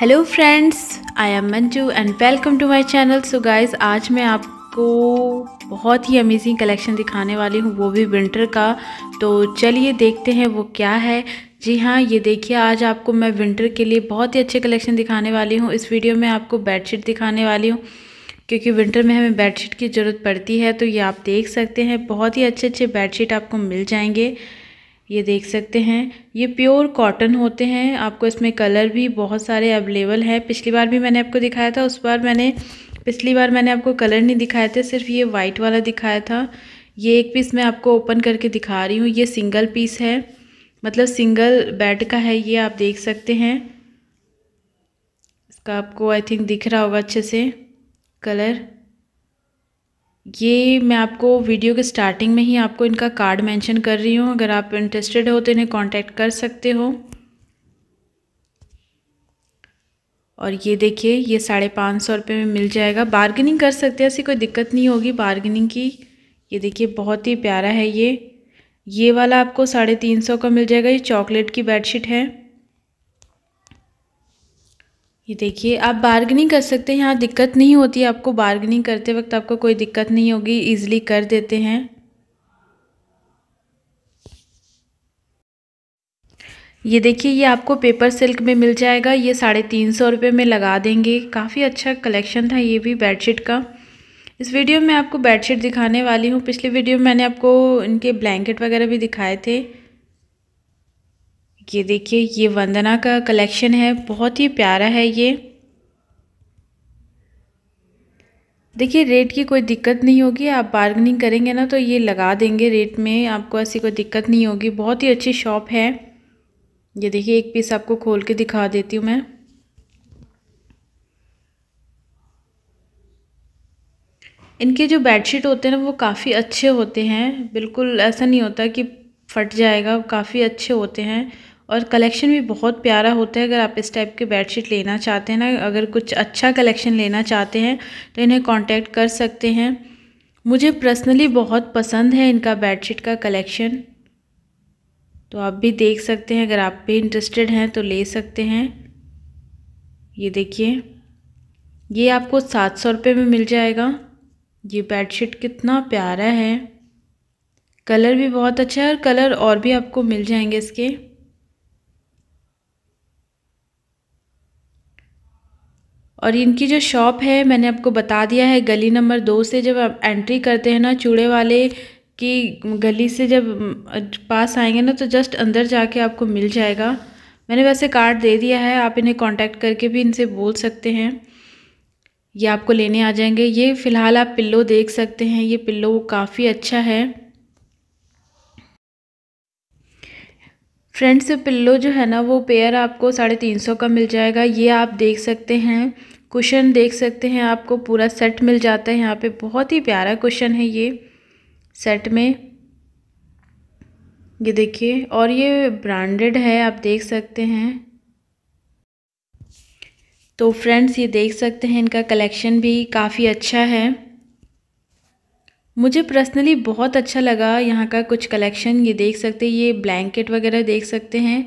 hello friends I am Manju and welcome to my channel so guys आज मैं आपको बहुत ही अमेजिंग कलेक्शन दिखाने वाली हूँ वो भी विंटर का तो चलिए देखते हैं वो क्या है जी हाँ ये देखिए आज आपको मैं विंटर के लिए बहुत ही अच्छे कलेक्शन दिखाने वाली हूँ इस वीडियो में आपको बेडशीट दिखाने वाली हूँ क्योंकि विंटर में हमें बेडशीट की ज़रूरत पड़ती है तो ये आप देख सकते हैं बहुत ही अच्छे अच्छे बेडशीट आपको मिल जाएंगे ये देख सकते हैं ये प्योर कॉटन होते हैं आपको इसमें कलर भी बहुत सारे अवेलेबल हैं पिछली बार भी मैंने आपको दिखाया था उस बार मैंने पिछली बार मैंने आपको कलर नहीं दिखाए थे सिर्फ ये वाइट वाला दिखाया था ये एक पीस मैं आपको ओपन करके दिखा रही हूँ ये सिंगल पीस है मतलब सिंगल बेड का है ये आप देख सकते हैं इसका आपको आई थिंक दिख रहा होगा अच्छे से कलर ये मैं आपको वीडियो के स्टार्टिंग में ही आपको इनका कार्ड मेंशन कर रही हूँ अगर आप इंटरेस्टेड हो तो इन्हें कांटेक्ट कर सकते हो और ये देखिए ये साढ़े पाँच सौ रुपये में मिल जाएगा बार्गेनिंग कर सकते हैं ऐसी कोई दिक्कत नहीं होगी बार्गेनिंग की ये देखिए बहुत ही प्यारा है ये ये वाला आपको साढ़े तीन सौ का मिल जाएगा ये चॉकलेट की बेडशीट है ये देखिए आप बार्गनिंग कर सकते हैं यहाँ दिक्कत नहीं होती आपको बार्गनिंग करते वक्त आपको कोई दिक्कत नहीं होगी ईजिली कर देते हैं ये देखिए ये आपको पेपर सिल्क में मिल जाएगा ये साढ़े तीन सौ रुपये में लगा देंगे काफ़ी अच्छा कलेक्शन था ये भी बेडशीट का इस वीडियो में आपको बेडशीट दिखाने वाली हूँ पिछले वीडियो में मैंने आपको इनके ब्लैंकेट वगैरह भी दिखाए थे ये देखिए ये वंदना का कलेक्शन है बहुत ही प्यारा है ये देखिए रेट की कोई दिक्कत नहीं होगी आप बार्गनिंग करेंगे ना तो ये लगा देंगे रेट में आपको ऐसी कोई दिक्कत नहीं होगी बहुत ही अच्छी शॉप है ये देखिए एक पीस आपको खोल के दिखा देती हूँ मैं इनके जो बेडशीट होते हैं ना वो काफ़ी अच्छे होते हैं बिल्कुल ऐसा नहीं होता कि फट जाएगा काफ़ी अच्छे होते हैं और कलेक्शन भी बहुत प्यारा होता है अगर आप इस टाइप के बेडशीट लेना चाहते हैं ना अगर कुछ अच्छा कलेक्शन लेना चाहते हैं तो इन्हें कांटेक्ट कर सकते हैं मुझे पर्सनली बहुत पसंद है इनका बेडशीट का कलेक्शन तो आप भी देख सकते हैं अगर आप भी इंटरेस्टेड हैं तो ले सकते हैं ये देखिए ये आपको सात सौ रुपये में मिल जाएगा ये बेडशीट कितना प्यारा है कलर भी बहुत अच्छा है और कलर और भी आपको मिल जाएंगे इसके और इनकी जो शॉप है मैंने आपको बता दिया है गली नंबर दो से जब आप एंट्री करते हैं ना चूड़े वाले की गली से जब पास आएंगे ना तो जस्ट अंदर जाके आपको मिल जाएगा मैंने वैसे कार्ड दे दिया है आप इन्हें कांटेक्ट करके भी इनसे बोल सकते हैं ये आपको लेने आ जाएंगे ये फ़िलहाल आप पिल्लो देख सकते हैं ये पिल्लो काफ़ी अच्छा है फ्रेंड्स पिल्लो जो है ना वो पेयर आपको साढ़े तीन सौ का मिल जाएगा ये आप देख सकते हैं क्वेश्चन देख सकते हैं आपको पूरा सेट मिल जाता है यहाँ पे बहुत ही प्यारा क्वेश्चन है ये सेट में ये देखिए और ये ब्रांडेड है आप देख सकते हैं तो फ्रेंड्स ये देख सकते हैं इनका कलेक्शन भी काफ़ी अच्छा है मुझे पर्सनली बहुत अच्छा लगा यहाँ का कुछ कलेक्शन ये देख सकते हैं ये ब्लैंकेट वगैरह देख सकते हैं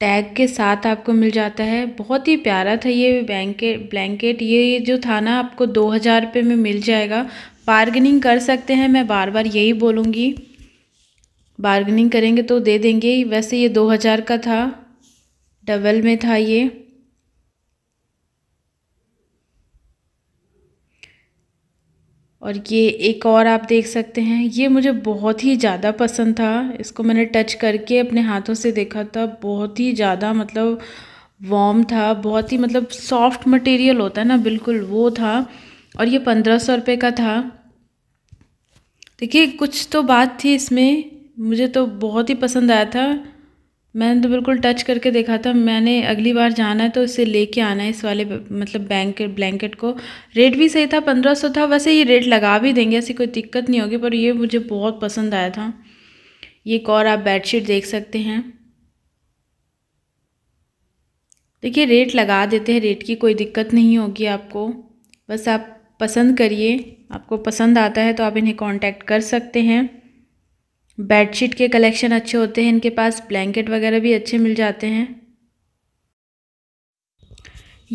टैग के साथ आपको मिल जाता है बहुत ही प्यारा था ये ब्लैंकेट ब्लैंकेट ये जो था ना आपको दो हज़ार रुपये में मिल जाएगा बार्गनिंग कर सकते हैं मैं बार बार यही बोलूँगी बार्गनिंग करेंगे तो दे देंगे वैसे ये दो हज़ार का था डबल में था ये और ये एक और आप देख सकते हैं ये मुझे बहुत ही ज़्यादा पसंद था इसको मैंने टच करके अपने हाथों से देखा था बहुत ही ज़्यादा मतलब वॉम था बहुत ही मतलब सॉफ्ट मटेरियल होता है ना बिल्कुल वो था और ये पंद्रह सौ रुपये का था देखिए कुछ तो बात थी इसमें मुझे तो बहुत ही पसंद आया था मैंने तो बिल्कुल टच करके देखा था मैंने अगली बार जाना है तो इसे लेके आना है इस वाले मतलब ब्लैंकेट ब्लैंकेट को रेट भी सही था पंद्रह सौ था वैसे ये रेट लगा भी देंगे ऐसी कोई दिक्कत नहीं होगी पर ये मुझे बहुत पसंद आया था ये एक और आप बेडशीट देख सकते हैं देखिए रेट लगा देते हैं रेट की कोई दिक्कत नहीं होगी आपको बस आप पसंद करिए आपको पसंद आता है तो आप इन्हें कॉन्टैक्ट कर सकते हैं बेडशीट के कलेक्शन अच्छे होते हैं इनके पास ब्लैंकेट वगैरह भी अच्छे मिल जाते हैं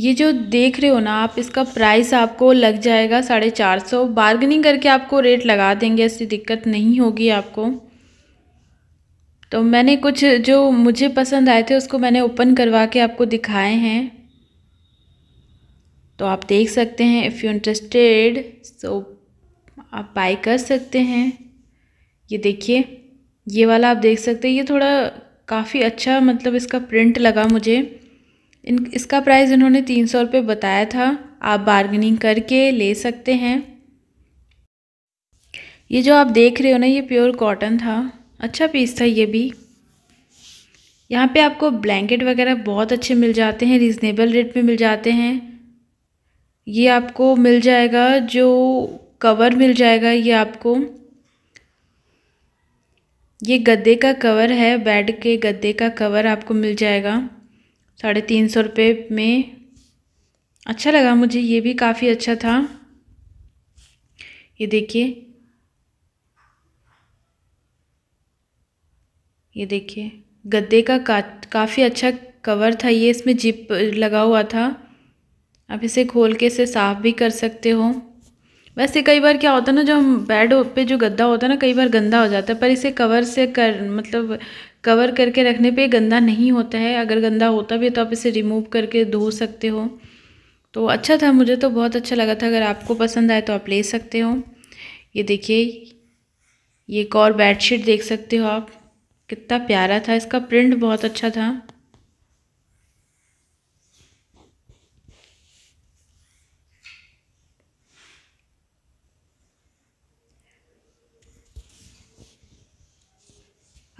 ये जो देख रहे हो ना आप इसका प्राइस आपको लग जाएगा साढ़े चार सौ बार्गनिंग करके आपको रेट लगा देंगे ऐसी दिक्कत नहीं होगी आपको तो मैंने कुछ जो मुझे पसंद आए थे उसको मैंने ओपन करवा के आपको दिखाए हैं तो आप देख सकते हैं इफ़ यू इंटरेस्टेड सो आप बाई कर सकते हैं ये देखिए ये वाला आप देख सकते हैं ये थोड़ा काफ़ी अच्छा मतलब इसका प्रिंट लगा मुझे इन इसका प्राइस इन्होंने तीन सौ रुपये बताया था आप बार्गनिंग करके ले सकते हैं ये जो आप देख रहे हो ना ये प्योर कॉटन था अच्छा पीस था ये भी यहाँ पे आपको ब्लैंकेट वगैरह बहुत अच्छे मिल जाते हैं रिजनेबल रेट में मिल जाते हैं ये आपको मिल जाएगा जो कवर मिल जाएगा ये आपको ये गद्दे का कवर है बेड के गद्दे का कवर आपको मिल जाएगा साढ़े तीन सौ रुपये में अच्छा लगा मुझे ये भी काफ़ी अच्छा था ये देखिए ये देखिए गद्दे का, का काफ़ी अच्छा कवर था ये इसमें जिप लगा हुआ था आप इसे खोल के इसे साफ़ भी कर सकते हो वैसे कई बार क्या होता है ना जो हम बेड पे जो गद्दा होता है ना कई बार गंदा हो जाता है पर इसे कवर से कर मतलब कवर करके रखने पे गंदा नहीं होता है अगर गंदा होता भी है तो आप इसे रिमूव करके धो सकते हो तो अच्छा था मुझे तो बहुत अच्छा लगा था अगर आपको पसंद आए तो आप ले सकते हो ये देखिए ये एक और बेडशीट देख सकते हो आप कितना प्यारा था इसका प्रिंट बहुत अच्छा था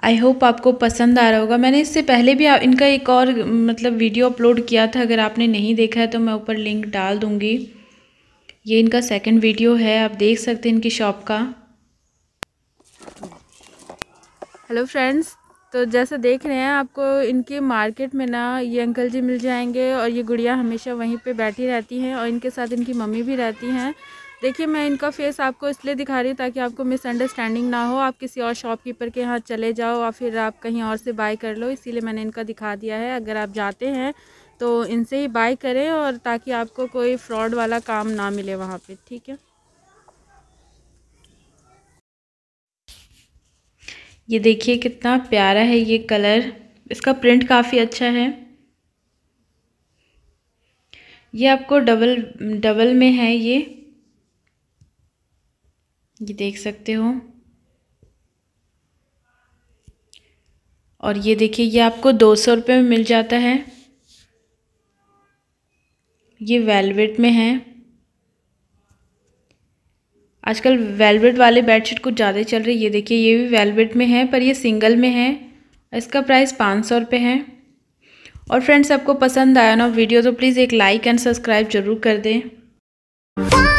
आई होप आपको पसंद आ रहा होगा मैंने इससे पहले भी इनका एक और मतलब वीडियो अपलोड किया था अगर आपने नहीं देखा है तो मैं ऊपर लिंक डाल दूँगी ये इनका सेकंड वीडियो है आप देख सकते हैं इनकी शॉप का हेलो फ्रेंड्स तो जैसे देख रहे हैं आपको इनके मार्केट में ना ये अंकल जी मिल जाएंगे और ये गुड़िया हमेशा वहीं पे बैठी रहती हैं और इनके साथ इनकी मम्मी भी रहती हैं देखिए मैं इनका फेस आपको इसलिए दिखा रही हूँ ताकि आपको मिसअंडरस्टैंडिंग ना हो आप किसी और शॉपकीपर के यहाँ चले जाओ या फिर आप कहीं और से बाय कर लो इसीलिए मैंने इनका दिखा दिया है अगर आप जाते हैं तो इनसे ही बाय करें और ताकि आपको कोई फ्रॉड वाला काम ना मिले वहाँ पर ठीक है ये देखिए कितना प्यारा है ये कलर इसका प्रिंट काफ़ी अच्छा है ये आपको डबल डबल में है ये ये देख सकते हो और ये देखिए ये आपको दो सौ रुपये में मिल जाता है ये वेलवेट में है आजकल वेलवेट वाले बेडशीट कुछ ज़्यादा चल रही है ये देखिए ये भी वेलवेट में है पर ये सिंगल में है इसका प्राइस पाँच सौ रुपये है और फ्रेंड्स आपको पसंद आया ना वीडियो तो प्लीज़ एक लाइक एंड सब्सक्राइब ज़रूर कर दें